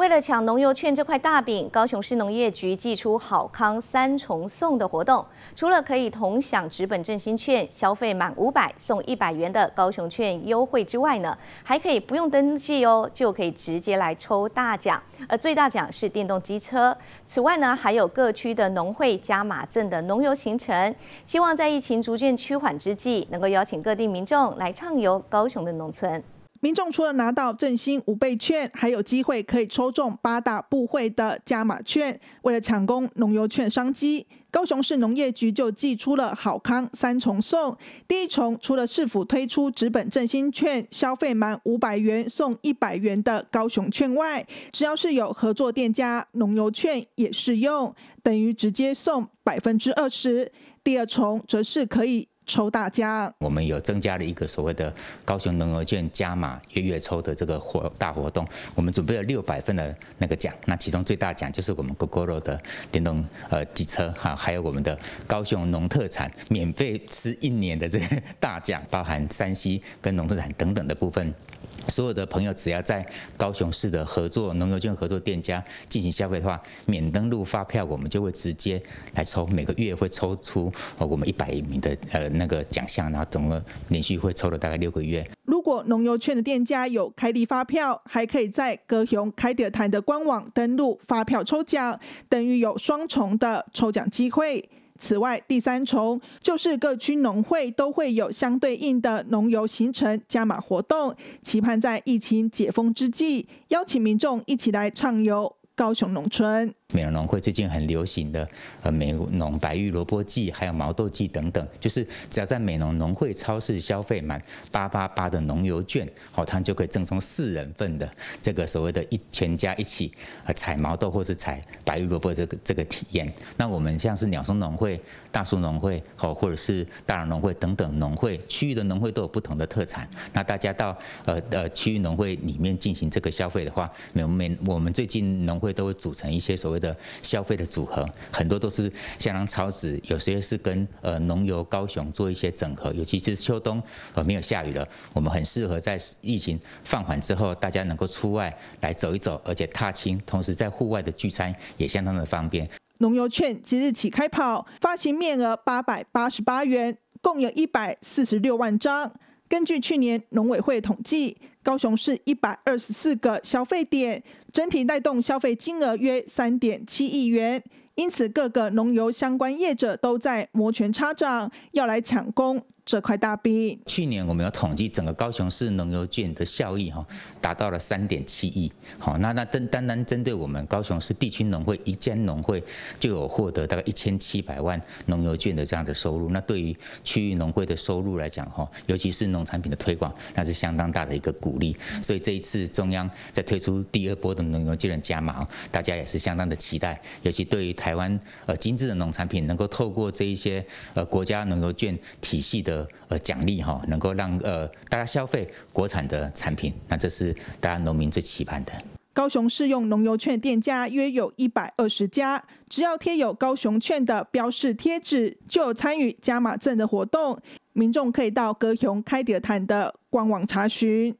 为了抢农油券这块大饼，高雄市农业局祭出好康三重送的活动，除了可以同享直本振兴券消费满五百送一百元的高雄券优惠之外呢，还可以不用登记哦，就可以直接来抽大奖，而最大奖是电动机车。此外呢，还有各区的农会加码赠的农游行程，希望在疫情逐渐趋缓之际，能够邀请各地民众来畅游高雄的农村。民众除了拿到振兴五倍券，还有机会可以抽中八大部会的加码券。为了抢攻农游券商机，高雄市农业局就寄出了好康三重送。第一重除了市府推出直本振兴券，消费满五百元送一百元的高雄券外，只要是有合作店家，农游券也适用，等于直接送百分之二十。第二重则是可以。抽大奖，我们有增加了一个所谓的高雄农游券加码月月抽的这个活大活动，我们准备了六百份的那个奖，那其中最大奖就是我们 GoGoRo 的电动呃机车哈，还有我们的高雄农特产免费吃一年的这个大奖，包含山西跟农特产等等的部分。所有的朋友只要在高雄市的合作农游券合作店家进行消费的话，免登录发票，我们就会直接来抽，每个月会抽出我们一百名的呃那个奖项，然后总共连续会抽了大概六个月。如果农游券的店家有开立发票，还可以在高雄开得台的官网登录发票抽奖，等于有双重的抽奖机会。此外，第三重就是各区农会都会有相对应的农游行程加码活动，期盼在疫情解封之际，邀请民众一起来畅游高雄农村。美容农会最近很流行的，呃，美容白玉萝卜季，还有毛豆季等等，就是只要在美容农会超市消费满八八八的农油券，好，他们就可以赠送四人份的这个所谓的一全家一起呃采毛豆或是采白玉萝卜这个这个体验。那我们像是鸟松农会、大树农会，好，或者是大朗农会等等农会区域的农会都有不同的特产。那大家到呃呃区域农会里面进行这个消费的话，每每我们最近农会都会组成一些所谓。的消费的组合，很多都是相当超值。有些是跟呃农游高雄做一些整合，尤其是秋冬呃没有下雨了，我们很适合在疫情放缓之后，大家能够出外来走一走，而且踏青，同时在户外的聚餐也相当的方便。农游券即日起开跑，发行面额八百八十八元，共有一百四十六万张。根据去年农委会统计。高雄市一百二十四个消费点，整体带动消费金额约三点七亿元，因此各个农油相关业者都在摩拳擦掌，要来抢攻。这块大饼，去年我们有统计，整个高雄市农油券的效益哈，达到了三点七亿。好，那那单单单针对我们高雄市地区农会一间农会就有获得大概一千七百万农油券的这样的收入。那对于区域农会的收入来讲哈，尤其是农产品的推广，那是相当大的一个鼓励。所以这一次中央在推出第二波的农油券加码，大家也是相当的期待。尤其对于台湾呃精致的农产品能够透过这一些呃国家农油券体系的呃，奖励哈，能够让呃大家消费国产的产品，那这是大家农民最期盼的。高雄试用农油券店家约有一百二十家，只要贴有高雄券的标示贴纸，就有参与加码赠的活动。民众可以到高雄开迪坦的官网查询。